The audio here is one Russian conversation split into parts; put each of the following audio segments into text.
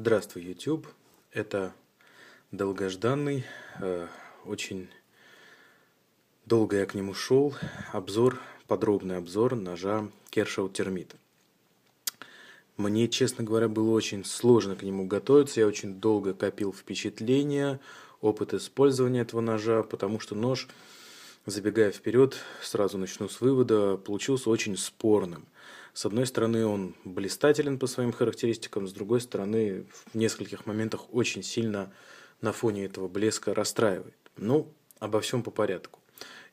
Здравствуй, YouTube. Это долгожданный, э, очень долго я к нему шел, обзор, подробный обзор ножа Kershaw термит. Мне, честно говоря, было очень сложно к нему готовиться. Я очень долго копил впечатления, опыт использования этого ножа, потому что нож – Забегая вперед, сразу начну с вывода, получился очень спорным. С одной стороны, он блистателен по своим характеристикам, с другой стороны, в нескольких моментах очень сильно на фоне этого блеска расстраивает. Ну, обо всем по порядку.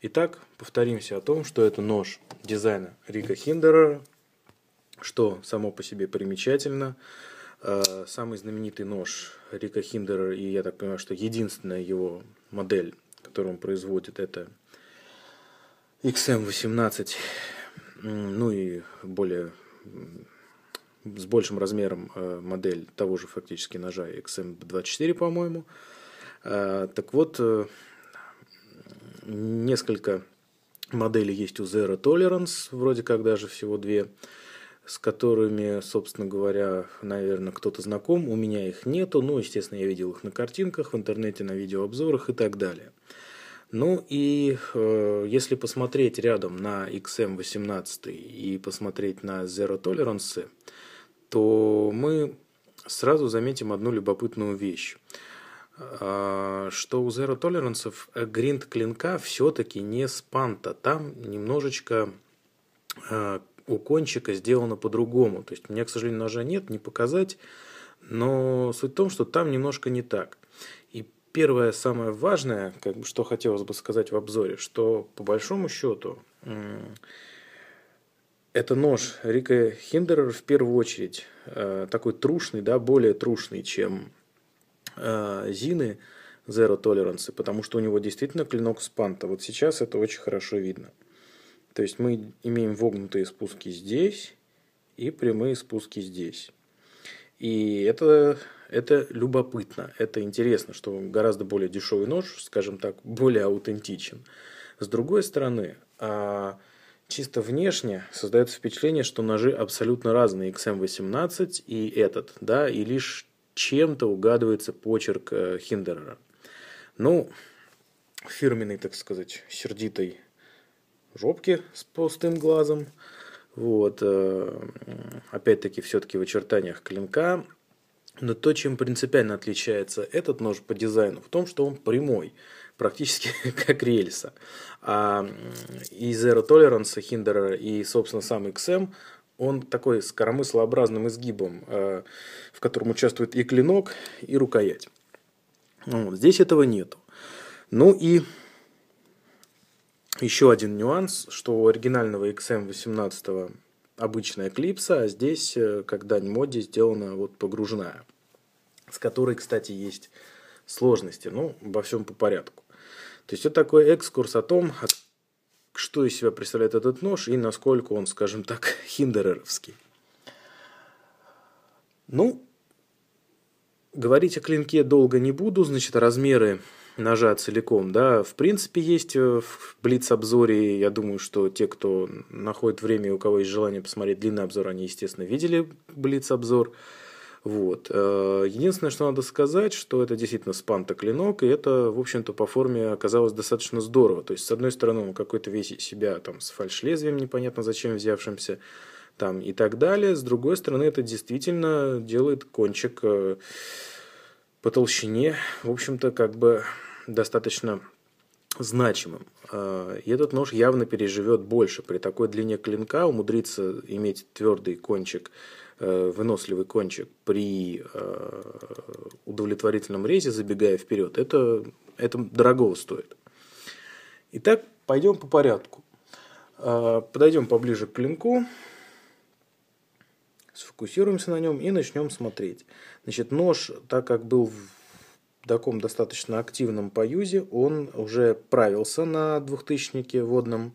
Итак, повторимся о том, что это нож дизайна Рика Хиндера, что само по себе примечательно. Э, самый знаменитый нож Рика Хиндера, и я так понимаю, что единственная его модель, которую он производит, это XM18, эм ну и более с большим размером э, модель того же фактически ножа XM24, эм по-моему. Э, так вот, э, несколько моделей есть у Zero Tolerance, вроде как даже всего две, с которыми, собственно говоря, наверное, кто-то знаком. У меня их нету, ну, естественно, я видел их на картинках, в интернете, на видеообзорах и так далее. Ну и э, если посмотреть рядом на XM18 эм и посмотреть на Zero Tolerance, то мы сразу заметим одну любопытную вещь а, что у Zero Tolerance гринд клинка все-таки не спанта. Там немножечко э, у кончика сделано по-другому. То есть у меня, к сожалению, ножа нет, не показать. Но суть в том, что там немножко не так первое самое важное, как бы, что хотелось бы сказать в обзоре, что по большому счету это нож Рика Хиндерера в первую очередь э, такой трушный, да, более трушный, чем э, Зины Zero Tolerance, потому что у него действительно клинок спанта. Вот сейчас это очень хорошо видно. То есть мы имеем вогнутые спуски здесь и прямые спуски здесь. И это, это любопытно, это интересно, что гораздо более дешевый нож, скажем так, более аутентичен. С другой стороны, а чисто внешне создается впечатление, что ножи абсолютно разные, XM18 эм и этот, да, и лишь чем-то угадывается почерк э, Хиндерера. Ну, фирменный, так сказать, сердитой жопки с пустым глазом – вот, э, опять-таки, все-таки в очертаниях клинка. Но то, чем принципиально отличается этот нож по дизайну, в том, что он прямой, практически как рельса. А и Zero Tolerance Хиндера и, собственно, сам XM, он такой с коромыслообразным изгибом, э, в котором участвует и клинок, и рукоять. Вот, здесь этого нету. Ну и еще один нюанс, что у оригинального XM18 эм обычная клипса, а здесь, э, как дань моде, сделана вот погружная, с которой, кстати, есть сложности, но ну, обо всем по порядку. То есть это такой экскурс о том, что из себя представляет этот нож и насколько он, скажем так, хиндереровский. Ну, говорить о клинке долго не буду, значит, размеры ножа целиком, да, в принципе, есть э, в Блиц-обзоре. Я думаю, что те, кто находит время и у кого есть желание посмотреть длинный обзор, они, естественно, видели Блиц-обзор. Вот. Э, единственное, что надо сказать, что это действительно спанта клинок, и это, в общем-то, по форме оказалось достаточно здорово. То есть, с одной стороны, он какой-то весь себя там с фальшлезвием непонятно зачем взявшимся, там и так далее. С другой стороны, это действительно делает кончик э, по толщине, в общем-то, как бы достаточно значимым. А, и этот нож явно переживет больше. При такой длине клинка умудриться иметь твердый кончик, э, выносливый кончик при э, удовлетворительном резе, забегая вперед, это, это дорого стоит. Итак, пойдем по порядку. А, подойдем поближе к клинку, сфокусируемся на нем и начнем смотреть. Значит, нож, так как был таком достаточно активном поюзе он уже правился на двухтысячнике водном,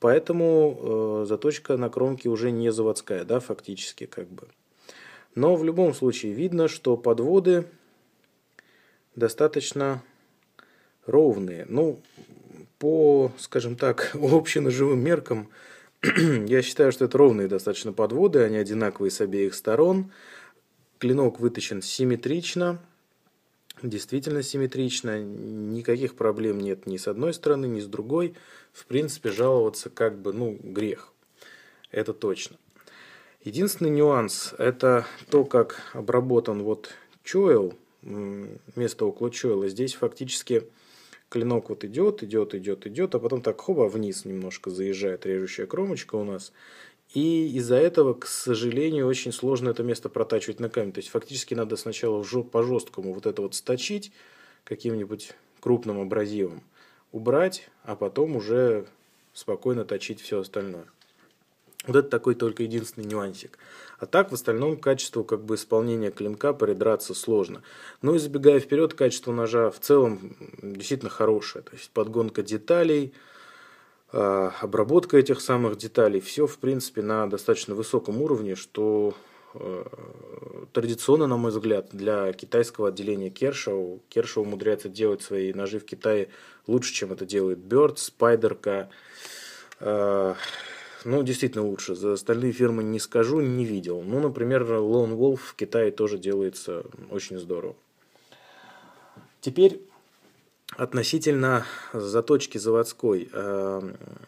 поэтому э, заточка на кромке уже не заводская, да, фактически как бы. Но в любом случае видно, что подводы достаточно ровные. Ну, по, скажем так, общеноживым меркам, я считаю, что это ровные достаточно подводы, они одинаковые с обеих сторон. Клинок выточен симметрично, действительно симметрично, никаких проблем нет ни с одной стороны, ни с другой. В принципе, жаловаться как бы, ну, грех. Это точно. Единственный нюанс – это то, как обработан вот чойл, место около чойла. Здесь фактически клинок вот идет, идет, идет, идет, а потом так хоба вниз немножко заезжает режущая кромочка у нас – и из-за этого, к сожалению, очень сложно это место протачивать на камень. То есть фактически надо сначала по-жесткому вот это вот сточить каким-нибудь крупным абразивом, убрать, а потом уже спокойно точить все остальное. Вот это такой только единственный нюансик. А так, в остальном, качество, как бы исполнения клинка придраться сложно. Ну и забегая вперед, качество ножа в целом действительно хорошее. То есть подгонка деталей – Э, обработка этих самых деталей, все, в принципе, на достаточно высоком уровне, что э, традиционно, на мой взгляд, для китайского отделения Кершоу. Кершоу умудряется делать свои ножи в Китае лучше, чем это делает Бёрд, Спайдерка. Э, ну, действительно лучше. За остальные фирмы не скажу, не видел. Ну, например, Lone Wolf в Китае тоже делается очень здорово. Теперь относительно заточки заводской. Э,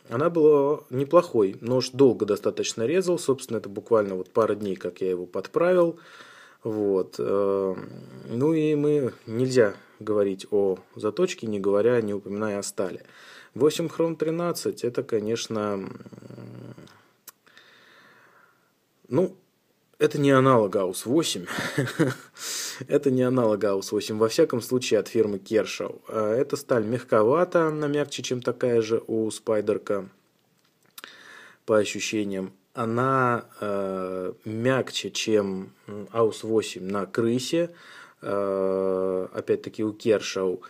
она была неплохой. Нож долго достаточно резал. Собственно, это буквально вот пара дней, как я его подправил. Вот. Э, ну и мы нельзя говорить о заточке, не говоря, не упоминая о стали. 8 хром 13 это, конечно, ну, это не аналог АУС 8. Это не аналог АУС-8, во всяком случае от фирмы Кершау. Эта сталь мягковата, она мягче, чем такая же у Спайдерка, по ощущениям. Она э, мягче, чем АУС-8 на крысе, э, опять-таки у Кершау.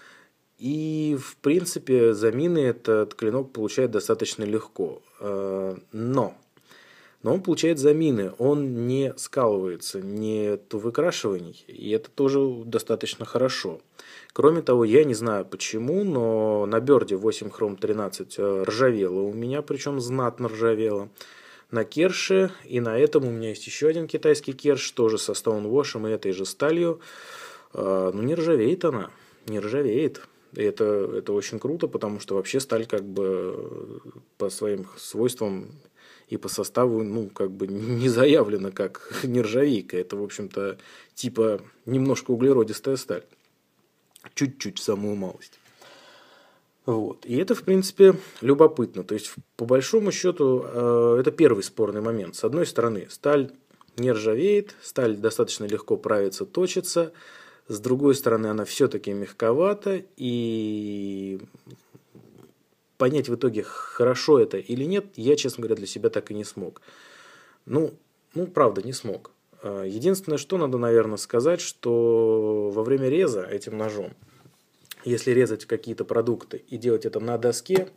И, в принципе, замины этот клинок получает достаточно легко. Э, но но он получает замины, он не скалывается, нет выкрашиваний, и это тоже достаточно хорошо. Кроме того, я не знаю почему, но на Берде 8 хром 13 э, ржавело у меня, причем знатно ржавело. На керше, и на этом у меня есть еще один китайский керш, тоже со стоунвошем и этой же сталью. Э, ну, не ржавеет она, не ржавеет. И это, это очень круто, потому что вообще сталь как бы по своим свойствам и по составу, ну, как бы не заявлено как нержавейка. Это, в общем-то, типа немножко углеродистая сталь. Чуть-чуть, самую малость. Вот. И это, в принципе, любопытно. То есть, по большому счету, э, это первый спорный момент. С одной стороны, сталь не ржавеет, сталь достаточно легко правится, точится. С другой стороны, она все-таки мягковата, и понять в итоге, хорошо это или нет, я, честно говоря, для себя так и не смог. Ну, ну правда, не смог. А, единственное, что надо, наверное, сказать, что во время реза этим ножом, если резать какие-то продукты и делать это на доске,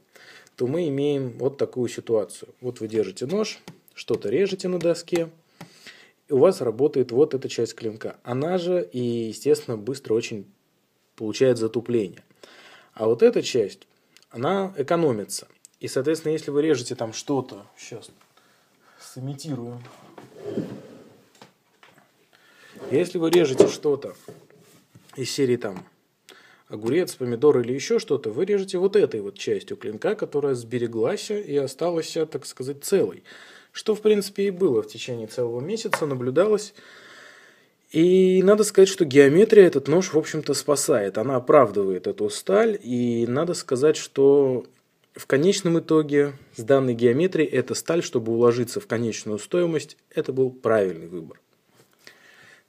то мы имеем вот такую ситуацию. Вот вы держите нож, что-то режете на доске, и у вас работает вот эта часть клинка. Она же и, естественно, быстро очень получает затупление. А вот эта часть она экономится. И, соответственно, если вы режете там что-то, сейчас сымитируем. Если вы режете что-то из серии там огурец, помидор или еще что-то, вы режете вот этой вот частью клинка, которая сбереглась и осталась, так сказать, целой. Что, в принципе, и было в течение целого месяца, наблюдалось и надо сказать, что геометрия этот нож, в общем-то, спасает. Она оправдывает эту сталь. И надо сказать, что в конечном итоге с данной геометрией эта сталь, чтобы уложиться в конечную стоимость, это был правильный выбор.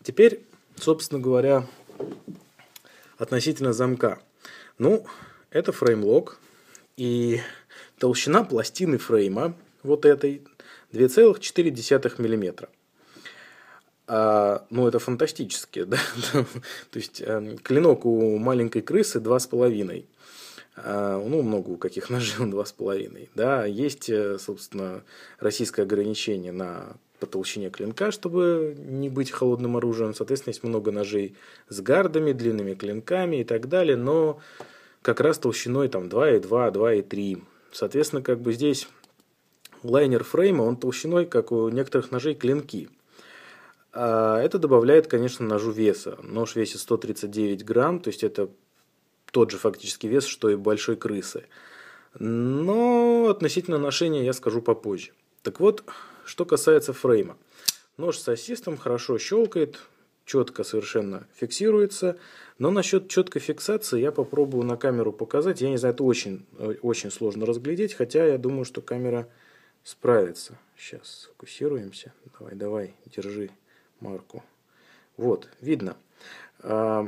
Теперь, собственно говоря, относительно замка. Ну, это фреймлок. И толщина пластины фрейма вот этой 2,4 мм. А, ну, это фантастически, да. То есть, эм, клинок у маленькой крысы два с половиной. А, ну, много у каких ножей он два с половиной. Да, есть, э, собственно, российское ограничение на по толщине клинка, чтобы не быть холодным оружием. Соответственно, есть много ножей с гардами, длинными клинками и так далее, но как раз толщиной там 2,2, 2,3. Соответственно, как бы здесь лайнер фрейма, он толщиной, как у некоторых ножей, клинки – а, это добавляет, конечно, ножу веса. Нож весит 139 грамм, то есть это тот же фактически вес, что и большой крысы. Но относительно ношения я скажу попозже. Так вот, что касается фрейма. Нож с ассистом хорошо щелкает, четко совершенно фиксируется. Но насчет четкой фиксации я попробую на камеру показать. Я не знаю, это очень, э, очень сложно разглядеть, хотя я думаю, что камера справится. Сейчас сфокусируемся. Давай, давай, держи марку. Вот, видно. А,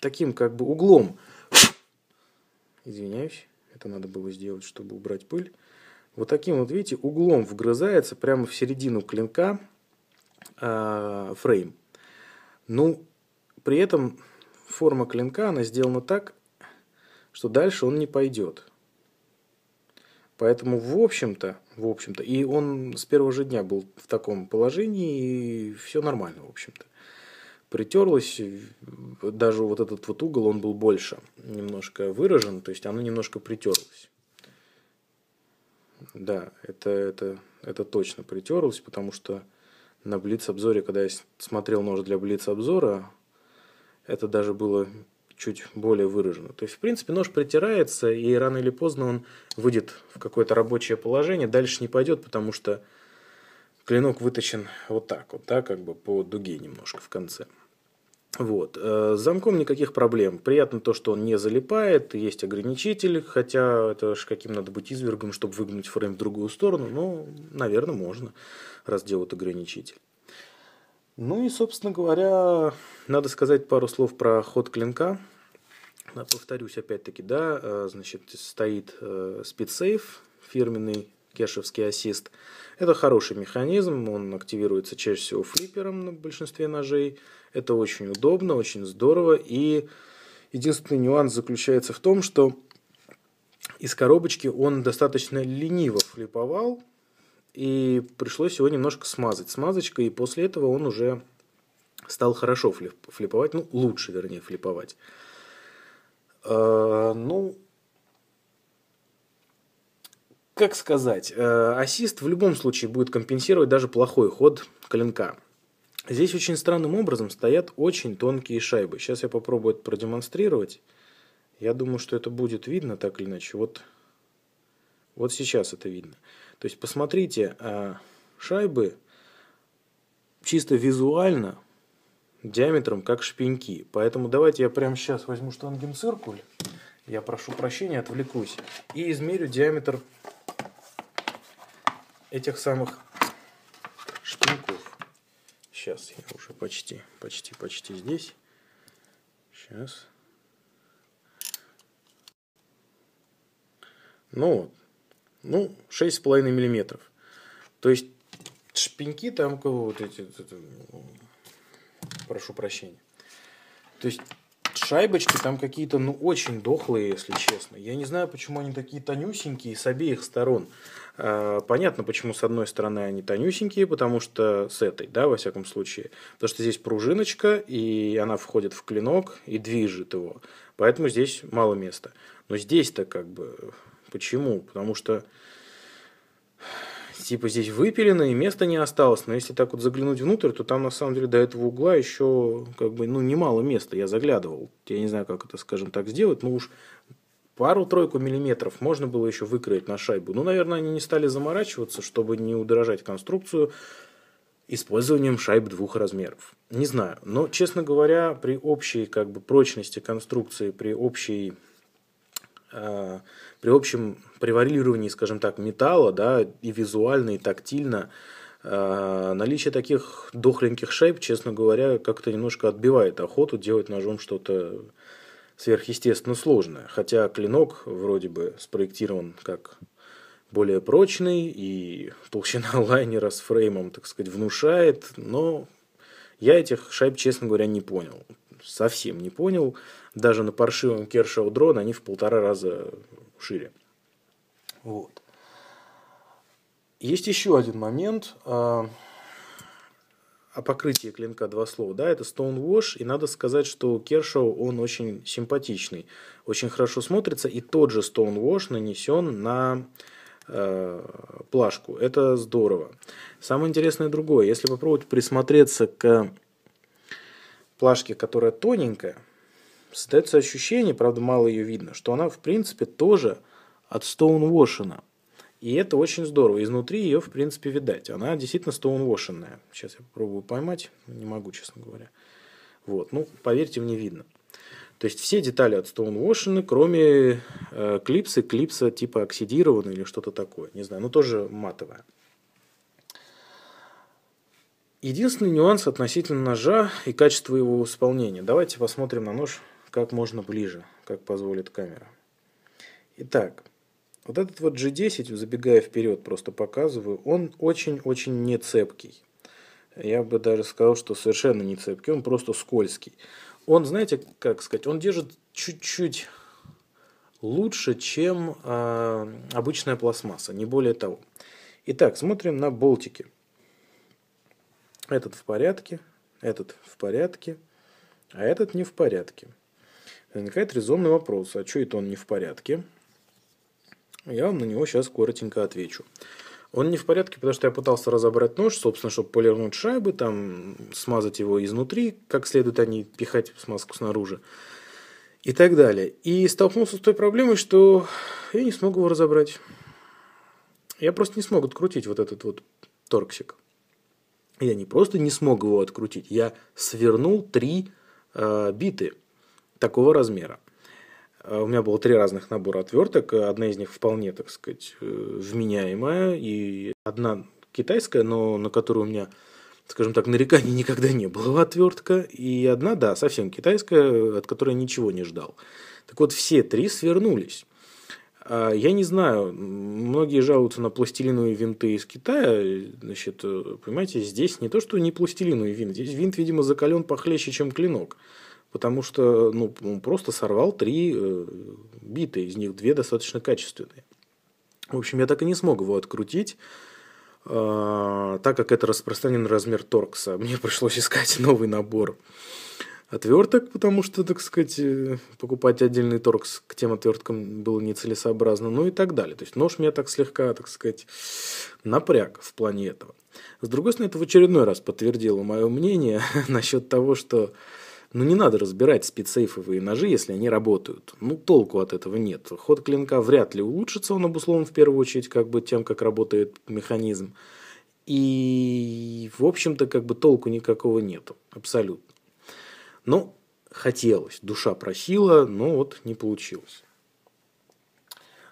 таким как бы углом. Извиняюсь, это надо было сделать, чтобы убрать пыль. Вот таким вот, видите, углом вгрызается прямо в середину клинка а, фрейм. Ну, при этом форма клинка, она сделана так, что дальше он не пойдет. Поэтому, в общем-то, в общем-то, и он с первого же дня был в таком положении, и все нормально, в общем-то. Притерлось, даже вот этот вот угол, он был больше немножко выражен, то есть оно немножко притерлось. Да, это, это, это точно притерлось, потому что на Блиц-обзоре, когда я смотрел нож для Блиц-обзора, это даже было чуть более выражена. То есть, в принципе, нож притирается, и рано или поздно он выйдет в какое-то рабочее положение, дальше не пойдет, потому что клинок выточен вот так вот, да, как бы по дуге немножко в конце. Вот. Э, с замком никаких проблем. Приятно то, что он не залипает, есть ограничитель, хотя это же каким надо быть извергом, чтобы выгнуть фрейм в другую сторону, но, наверное, можно, раз делают ограничитель. Ну и, собственно говоря, надо сказать пару слов про ход клинка. А, повторюсь опять-таки, да, а, значит, стоит э, спидсейф, фирменный кешевский ассист. Это хороший механизм, он активируется чаще всего флиппером на большинстве ножей. Это очень удобно, очень здорово. И единственный нюанс заключается в том, что из коробочки он достаточно лениво флиповал, и пришлось его немножко смазать смазочкой, и после этого он уже стал хорошо флип, флиповать, ну, лучше, вернее, флиповать. Э, ну, как сказать, э, ассист в любом случае будет компенсировать даже плохой ход клинка. Здесь очень странным образом стоят очень тонкие шайбы. Сейчас я попробую это продемонстрировать. Я думаю, что это будет видно так или иначе. Вот, вот сейчас это видно. То есть посмотрите, а, шайбы чисто визуально диаметром как шпеньки. Поэтому давайте я прямо сейчас возьму штангенциркуль, я прошу прощения, отвлекусь, и измерю диаметр этих самых шпеньков. Сейчас я уже почти, почти, почти здесь. Сейчас. Ну вот, ну, 6,5 миллиметров. То есть шпеньки там кого вот эти, вот это, ну, прошу прощения. То есть шайбочки там какие-то, ну, очень дохлые, если честно. Я не знаю, почему они такие тонюсенькие с обеих сторон. А, понятно, почему с одной стороны они тонюсенькие, потому что с этой, да, во всяком случае. Потому что здесь пружиночка, и она входит в клинок и движет его. Поэтому здесь мало места. Но здесь-то как бы Почему? Потому что типа здесь выпилено и места не осталось. Но если так вот заглянуть внутрь, то там на самом деле до этого угла еще как бы ну немало места. Я заглядывал. Я не знаю, как это, скажем так, сделать, но уж пару-тройку миллиметров можно было еще выкроить на шайбу. Ну, наверное, они не стали заморачиваться, чтобы не удорожать конструкцию использованием шайб двух размеров. Не знаю, но, честно говоря, при общей как бы прочности конструкции, при общей Э, при общем превалировании, скажем так, металла, да, и визуально, и тактильно, э, наличие таких дохленьких шейп, честно говоря, как-то немножко отбивает охоту делать ножом что-то сверхъестественно сложное. Хотя клинок вроде бы спроектирован как более прочный, и толщина лайнера с фреймом, так сказать, внушает, но я этих шайб, честно говоря, не понял совсем не понял. Даже на паршивом Кершоу дрон они в полтора раза шире. Вот. Есть еще один момент а, о покрытии клинка два слова. Да, это Stonewash, и надо сказать, что Кершоу, он очень симпатичный, очень хорошо смотрится, и тот же Stonewash нанесен на э, плашку. Это здорово. Самое интересное другое. Если попробовать присмотреться к плашки, которая тоненькая, создается ощущение, правда, мало ее видно, что она, в принципе, тоже от стоунвошена. И это очень здорово. Изнутри ее, в принципе, видать. Она действительно стоунвошенная. Сейчас я попробую поймать. Не могу, честно говоря. Вот. Ну, поверьте мне, видно. То есть все детали от стоунвошены, кроме э, клипсы, клипса типа оксидированной или что-то такое. Не знаю, но ну, тоже матовая. Единственный нюанс относительно ножа и качества его исполнения. Давайте посмотрим на нож как можно ближе, как позволит камера. Итак, вот этот вот G10, забегая вперед, просто показываю, он очень-очень не цепкий. Я бы даже сказал, что совершенно не цепкий, он просто скользкий. Он, знаете, как сказать, он держит чуть-чуть лучше, чем э, обычная пластмасса, не более того. Итак, смотрим на болтики. Этот в порядке, этот в порядке, а этот не в порядке. Возникает резонный вопрос, а что это он не в порядке? Я вам на него сейчас коротенько отвечу. Он не в порядке, потому что я пытался разобрать нож, собственно, чтобы полирнуть шайбы, там смазать его изнутри, как следует, а не пихать смазку снаружи и так далее. И столкнулся с той проблемой, что я не смог его разобрать. Я просто не смог открутить вот этот вот торксик. Я не просто не смог его открутить, я свернул три э, биты такого размера. Э, у меня было три разных набора отверток. Э, одна из них вполне, так сказать, э, вменяемая. И одна китайская, но на которую у меня, скажем так, нареканий никогда не было отвертка. И одна, да, совсем китайская, от которой ничего не ждал. Так вот, все три свернулись. А, я не знаю, многие жалуются на пластилиновые винты из Китая. Значит, э, понимаете, здесь не то, что не пластилиновый винт, здесь винт, видимо, закален похлеще, чем клинок. Потому что ну, он просто сорвал три э, биты, из них две достаточно качественные. В общем, я так и не смог его открутить, а, так как это распространенный размер торкса. Мне пришлось искать новый набор отверток, потому что, так сказать, э, покупать отдельный торкс к тем отверткам было нецелесообразно, ну и так далее. То есть нож меня так слегка, так сказать, напряг в плане этого. С другой стороны, это в очередной раз подтвердило мое мнение насчет того, что ну не надо разбирать спецсейфовые ножи, если они работают. Ну толку от этого нет. Ход клинка вряд ли улучшится, он обусловлен в первую очередь как бы тем, как работает механизм. И, в общем-то, как бы толку никакого нету, абсолютно. Ну, хотелось, душа просила, но вот не получилось.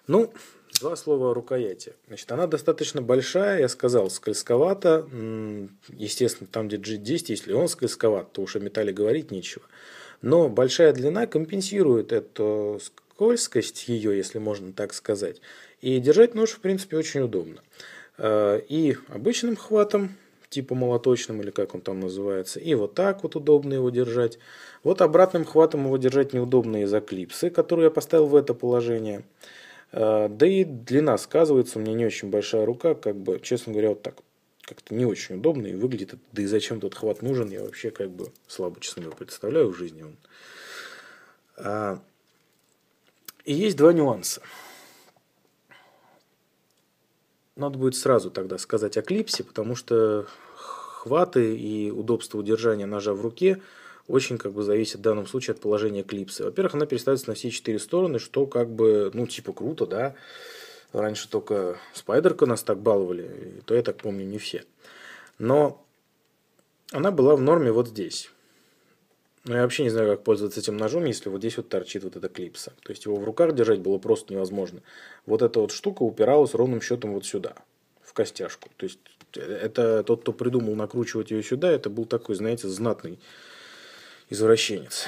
Ну, два слова о рукояти. Значит, она достаточно большая, я сказал, скользковато. Естественно, там, где G10, если он скользковат, то уж о металле говорить нечего. Но большая длина компенсирует эту скользкость ее, если можно так сказать. И держать нож, в принципе, очень удобно. Э, и обычным хватом типа молоточным или как он там называется. И вот так вот удобно его держать. Вот обратным хватом его держать неудобно из-за клипсы, которую я поставил в это положение. Э, да и длина сказывается, у меня не очень большая рука, как бы, честно говоря, вот так как-то не очень удобно и выглядит. Да и зачем тот хват нужен, я вообще как бы слабо, честно говоря, представляю в жизни. Он. А, и есть два нюанса. Надо будет сразу тогда сказать о клипсе, потому что хваты и удобство удержания ножа в руке очень как бы зависит в данном случае от положения клипсы. Во-первых, она переставится на все четыре стороны, что как бы, ну, типа круто, да. Раньше только спайдерка нас так баловали, и то я так помню не все. Но она была в норме вот здесь. Но ну, я вообще не знаю, как пользоваться этим ножом, если вот здесь вот торчит вот эта клипса. То есть его в руках держать было просто невозможно. Вот эта вот штука упиралась ровным счетом вот сюда, в костяшку. То есть Э, это тот, кто придумал накручивать ее сюда, это был такой, знаете, знатный извращенец.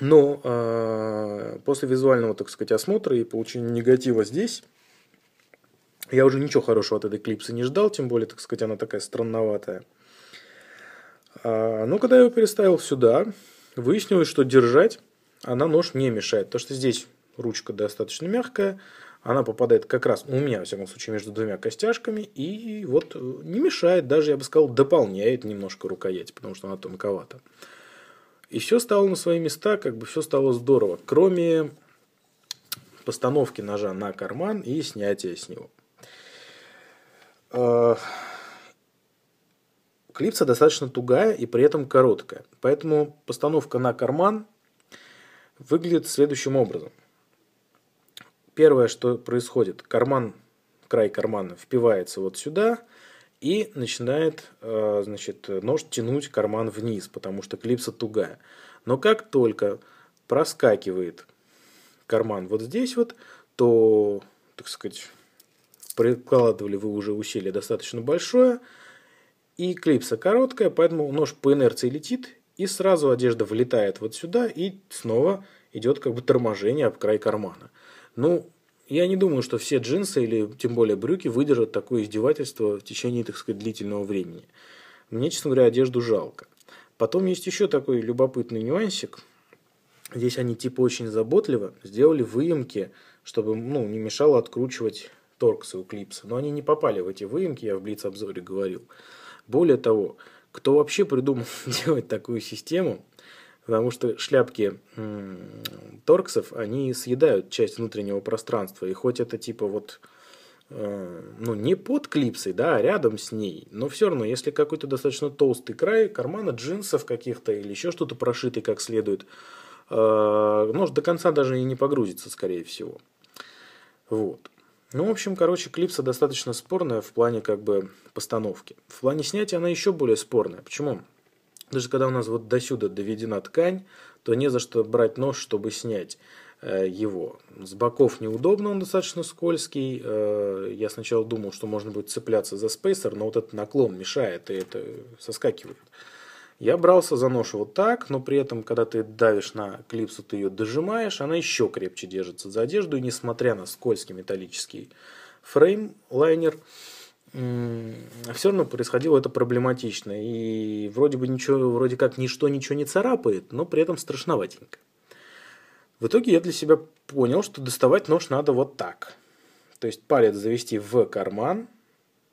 Но э, после визуального, так сказать, осмотра и получения негатива здесь, я уже ничего хорошего от этой клипсы не ждал, тем более, так сказать, она такая странноватая. Э, а, но ну, когда я ее переставил сюда, выяснилось, что держать она нож не мешает, то что здесь ручка достаточно мягкая, она попадает как раз, у меня, во всяком случае, между двумя костяшками, и вот э, не мешает, даже, я бы сказал, дополняет немножко рукоять, потому что она тонковата. И все стало на свои места, как бы все стало здорово, кроме постановки ножа на карман и снятия с него. Э, клипса достаточно тугая и при этом короткая, поэтому постановка на карман выглядит следующим образом – первое, что происходит, карман, край кармана впивается вот сюда и начинает э, значит, нож тянуть карман вниз, потому что клипса тугая. Но как только проскакивает карман вот здесь вот, то, так сказать, прикладывали вы уже усилие достаточно большое, и клипса короткая, поэтому нож по инерции летит, и сразу одежда влетает вот сюда, и снова идет как бы торможение об край кармана. Ну, я не думаю, что все джинсы или тем более брюки выдержат такое издевательство в течение, так сказать, длительного времени. Мне, честно говоря, одежду жалко. Потом есть еще такой любопытный нюансик. Здесь они типа очень заботливо сделали выемки, чтобы ну, не мешало откручивать торксы у клипса. Но они не попали в эти выемки, я в Блиц-обзоре говорил. Более того, кто вообще придумал делать такую систему, потому что шляпки торксов, они съедают часть внутреннего пространства, и хоть это типа вот э, ну, не под клипсой, да, а рядом с ней. Но все равно, если какой-то достаточно толстый край кармана джинсов каких-то или еще что-то прошитый как следует, э, нож ну, до конца даже и не погрузится, скорее всего. Вот. Ну, в общем, короче, клипса достаточно спорная в плане как бы постановки. В плане снятия она еще более спорная. Почему? даже когда у нас вот до сюда доведена ткань, то не за что брать нож, чтобы снять э, его. С боков неудобно, он достаточно скользкий. Э, я сначала думал, что можно будет цепляться за спейсер, но вот этот наклон мешает, и это соскакивает. Я брался за нож вот так, но при этом, когда ты давишь на клипсу, ты ее дожимаешь, она еще крепче держится за одежду, и несмотря на скользкий металлический фрейм, лайнер, все равно происходило это проблематично. И вроде бы ничего, вроде как ничто ничего не царапает, но при этом страшноватенько. В итоге я для себя понял, что доставать нож надо вот так. То есть палец завести в карман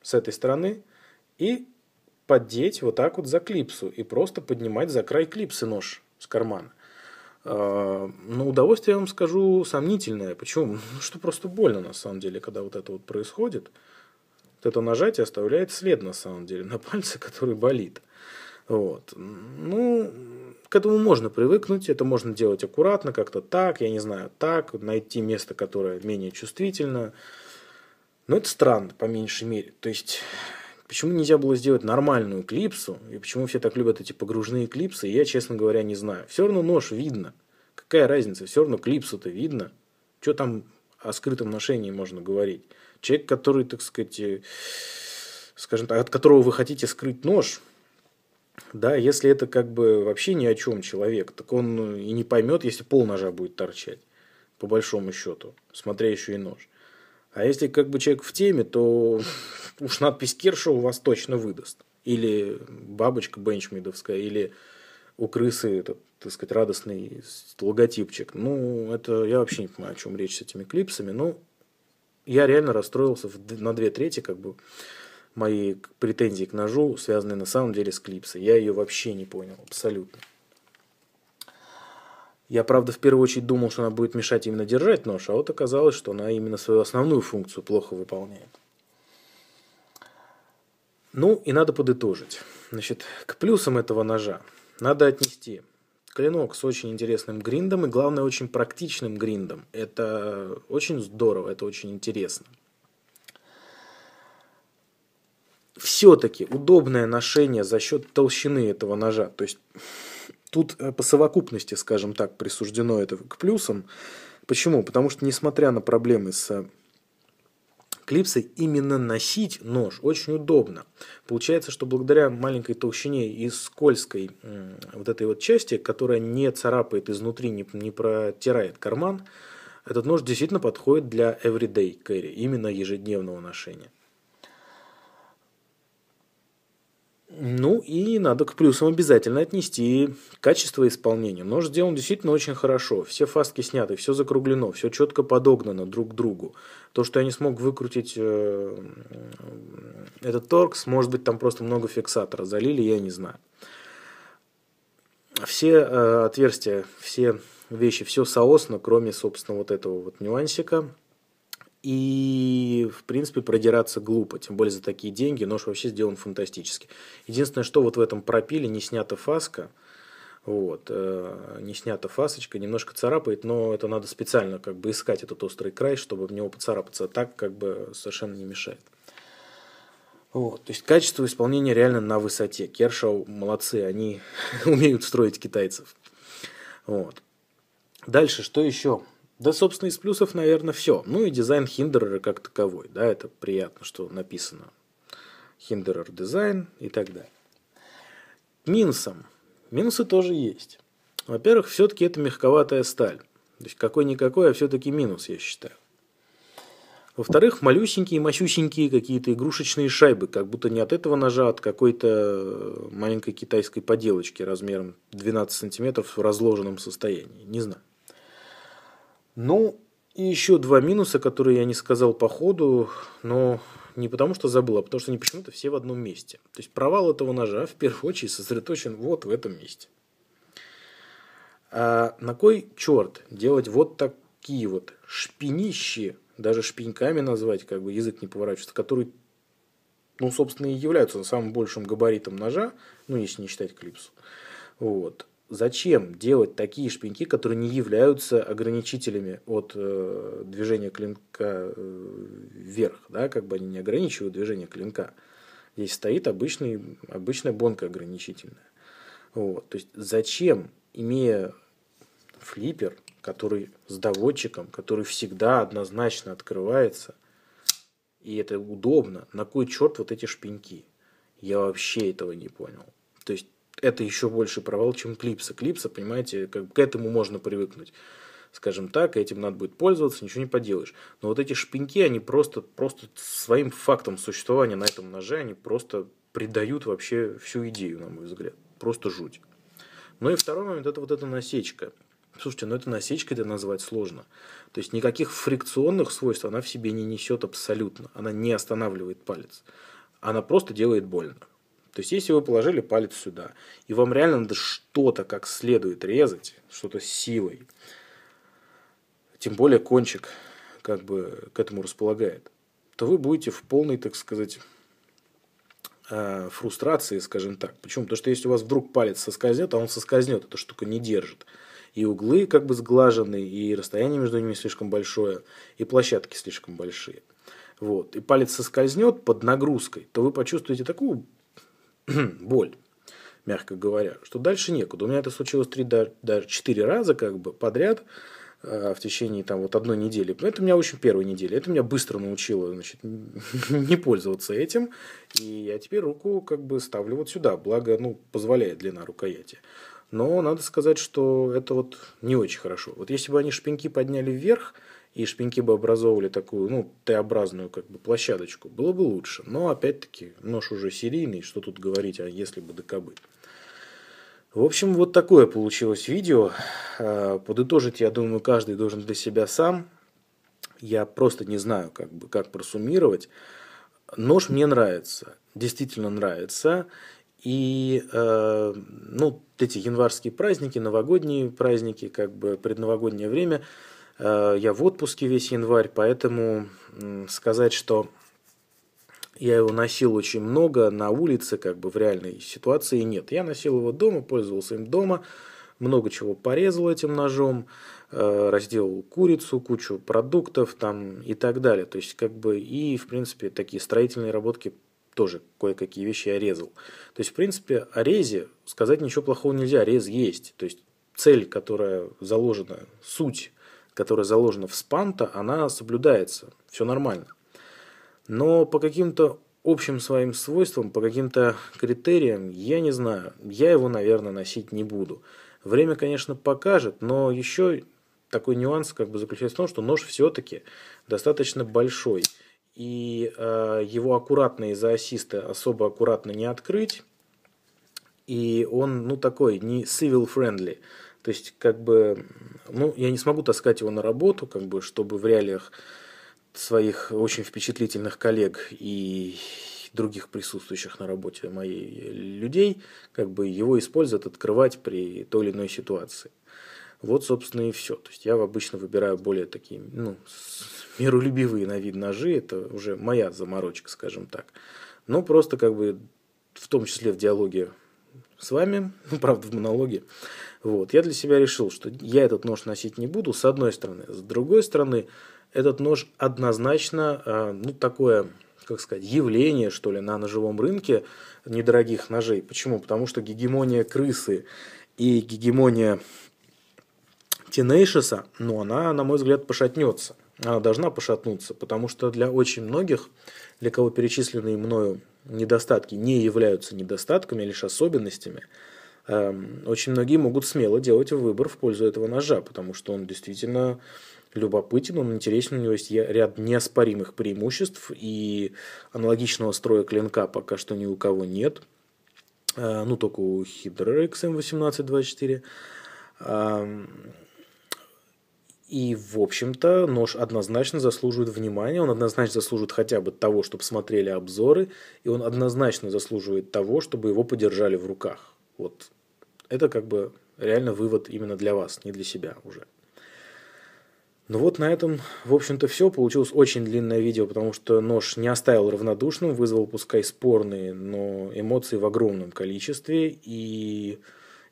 с этой стороны и поддеть вот так вот за клипсу и просто поднимать за край клипсы нож с кармана. А, но удовольствие, я вам скажу, сомнительное. Почему? Ну, что просто больно на самом деле, когда вот это вот происходит – вот это нажатие оставляет след, на самом деле, на пальце, который болит. Вот. Ну, к этому можно привыкнуть, это можно делать аккуратно, как-то так, я не знаю, так, найти место, которое менее чувствительно. Но это странно, по меньшей мере. То есть, почему нельзя было сделать нормальную клипсу, и почему все так любят эти погружные клипсы, я, честно говоря, не знаю. Все равно нож видно. Какая разница, все равно клипсу-то видно. Что там о скрытом ношении можно говорить? человек, который, так сказать, э, скажем так, от которого вы хотите скрыть нож, да, если это как бы вообще ни о чем человек, так он э, и не поймет, если пол ножа будет торчать, по большому счету, смотря еще и нож. А если как бы человек в теме, то уж надпись Кершева вас точно выдаст. Или бабочка бенчмидовская, или у крысы этот, так сказать, радостный логотипчик. Ну, это я вообще не понимаю, о чем речь с этими клипсами. Ну, я реально расстроился на две трети, как бы, мои претензии к ножу связаны на самом деле с клипсой. Я ее вообще не понял, абсолютно. Я, правда, в первую очередь думал, что она будет мешать именно держать нож, а вот оказалось, что она именно свою основную функцию плохо выполняет. Ну и надо подытожить. Значит, к плюсам этого ножа надо отнести – Клинок с очень интересным гриндом и, главное, очень практичным гриндом. Это очень здорово, это очень интересно. Все-таки удобное ношение за счет толщины этого ножа. То есть тут э, по совокупности, скажем так, присуждено это к плюсам. Почему? Потому что, несмотря на проблемы с клипсы именно носить нож очень удобно. Получается, что благодаря маленькой толщине и скользкой вот этой вот части, которая не царапает изнутри, не, не протирает карман, этот нож действительно подходит для everyday carry, именно ежедневного ношения. Ну и надо к плюсам обязательно отнести качество исполнения. Нож сделан действительно очень хорошо. Все фаски сняты, все закруглено, все четко подогнано друг к другу. То, что я не смог выкрутить э, этот торкс, может быть, там просто много фиксатора залили, я не знаю. Все э, отверстия, все вещи, все соосно, кроме, собственно, вот этого вот нюансика. И, в принципе, продираться глупо, тем более за такие деньги. Нож вообще сделан фантастически. Единственное, что вот в этом пропиле не снята фаска – вот. Э, не снята фасочка, немножко царапает, но это надо специально как бы искать этот острый край, чтобы в него поцарапаться. А так как бы совершенно не мешает. Вот. То есть качество исполнения реально на высоте. Кершоу молодцы, они умеют строить китайцев. Вот. Дальше, что еще? Да, собственно, из плюсов, наверное, все. Ну и дизайн Хиндерера как таковой. Да, это приятно, что написано. Хиндерер дизайн и так далее. Минусом Минусы тоже есть. Во-первых, все-таки это мягковатая сталь. То есть какой-никакой, а все-таки минус, я считаю. Во-вторых, малюсенькие, мощусенькие какие-то игрушечные шайбы, как будто не от этого ножа, а от какой-то э, маленькой китайской поделочки размером 12 сантиметров в разложенном состоянии. Не знаю. Ну, и еще два минуса, которые я не сказал по ходу, но не потому что забыл, а потому что они почему-то все в одном месте. То есть провал этого ножа в первую очередь сосредоточен вот в этом месте. А на кой черт делать вот такие вот шпинищи, даже шпиньками назвать, как бы язык не поворачивается, которые, ну, собственно, и являются самым большим габаритом ножа, ну, если не считать клипсу. Вот зачем делать такие шпеньки, которые не являются ограничителями от э, движения клинка э, вверх, да, как бы они не ограничивают движение клинка. Здесь стоит обычный, обычная бонка ограничительная. Вот. То есть зачем, имея флиппер, который с доводчиком, который всегда однозначно открывается, и это удобно, на кой черт вот эти шпеньки? Я вообще этого не понял. То есть это еще больше провал, чем клипса. Клипса, понимаете, как, к этому можно привыкнуть. Скажем так, этим надо будет пользоваться, ничего не поделаешь. Но вот эти шпиньки, они просто, просто своим фактом существования на этом ноже, они просто придают вообще всю идею, на мой взгляд. Просто жуть. Ну и второй момент, это вот эта насечка. Слушайте, ну это насечкой это назвать сложно. То есть никаких фрикционных свойств она в себе не несет абсолютно. Она не останавливает палец. Она просто делает больно. То есть, если вы положили палец сюда, и вам реально надо что-то как следует резать, что-то силой, тем более кончик как бы к этому располагает, то вы будете в полной, так сказать, э, фрустрации, скажем так. Почему? Потому что если у вас вдруг палец соскользнет, а он соскользнет, эта штука не держит. И углы как бы сглажены, и расстояние между ними слишком большое, и площадки слишком большие. Вот. И палец соскользнет под нагрузкой, то вы почувствуете такую боль, мягко говоря, что дальше некуда. У меня это случилось 3, даже 4 раза как бы подряд э, в течение там вот одной недели. Это у меня очень первой недели. Это меня быстро научило, значит, не пользоваться этим. И я теперь руку как бы ставлю вот сюда. Благо, ну, позволяет длина рукояти. Но надо сказать, что это вот не очень хорошо. Вот если бы они шпеньки подняли вверх, и шпеньки бы образовывали такую, ну, Т-образную как бы площадочку, было бы лучше. Но, опять-таки, нож уже серийный, что тут говорить, а если бы докобы. В общем, вот такое получилось видео. А, подытожить, я думаю, каждый должен для себя сам. Я просто не знаю, как, бы, как просуммировать. Нож мне нравится, действительно нравится. И э, ну, эти январские праздники, новогодние праздники, как бы предновогоднее время – Э, я в отпуске весь январь, поэтому сказать, что я его носил очень много на улице, как бы в реальной ситуации нет. Я носил его дома, пользовался им дома, много чего порезал этим ножом, э, разделал курицу, кучу продуктов там и так далее. То есть как бы и, в принципе, такие строительные работки тоже кое-какие вещи я резал. То есть, в принципе, о резе сказать ничего плохого нельзя, рез есть. То есть цель, которая заложена, суть которая заложена в спанта, она соблюдается, все нормально. Но по каким-то общим своим свойствам, по каким-то критериям, я не знаю, я его, наверное, носить не буду. Время, конечно, покажет, но еще такой нюанс как бы заключается в том, что нож все-таки достаточно большой. И э, его аккуратно из-за ассиста особо аккуратно не открыть. И он, ну, такой, не civil-friendly. То есть, как бы, ну, я не смогу таскать его на работу, как бы, чтобы в реалиях своих очень впечатлительных коллег и других присутствующих на работе моей людей, как бы его использовать, открывать при той или иной ситуации. Вот, собственно, и все. То есть я обычно выбираю более такие, ну, миролюбивые на вид ножи. Это уже моя заморочка, скажем так. Но просто как бы в том числе в диалоге с вами, ну, правда, в монологе, вот, я для себя решил, что я этот нож носить не буду, с одной стороны. С другой стороны, этот нож однозначно, а, ну, такое, как сказать, явление, что ли, на ножевом рынке недорогих ножей. Почему? Потому что гегемония крысы и гегемония Тинейшеса, но ну, она, на мой взгляд, пошатнется. Она должна пошатнуться, потому что для очень многих, для кого перечисленные мною недостатки не являются недостатками, а лишь особенностями, эм, очень многие могут смело делать выбор в пользу этого ножа, потому что он действительно любопытен, он интересен, у него есть ряд неоспоримых преимуществ, и аналогичного строя клинка пока что ни у кого нет, э, ну, только у Hydra XM1824. И, в общем-то, нож однозначно заслуживает внимания, он однозначно заслуживает хотя бы того, чтобы смотрели обзоры, и он однозначно заслуживает того, чтобы его подержали в руках. Вот это как бы реально вывод именно для вас, не для себя уже. Ну вот на этом, в общем-то, все. Получилось очень длинное видео, потому что нож не оставил равнодушным, вызвал пускай спорные, но эмоции в огромном количестве. И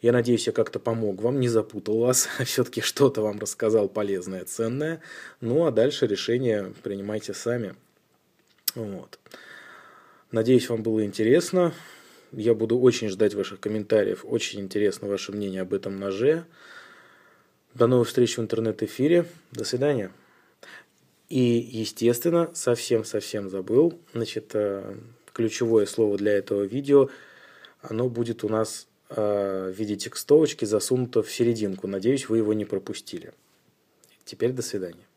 я надеюсь, я как-то помог вам, не запутал вас, а все-таки что-то вам рассказал полезное, ценное. Ну а дальше решение принимайте сами. Вот. Надеюсь, вам было интересно. Я буду очень ждать ваших комментариев. Очень интересно ваше мнение об этом ноже. До новых встреч в интернет-эфире. До свидания. И, естественно, совсем-совсем забыл. Значит, э, ключевое слово для этого видео, оно будет у нас Э, в виде текстовочки засунуто в серединку. Надеюсь, вы его не пропустили. Теперь до свидания.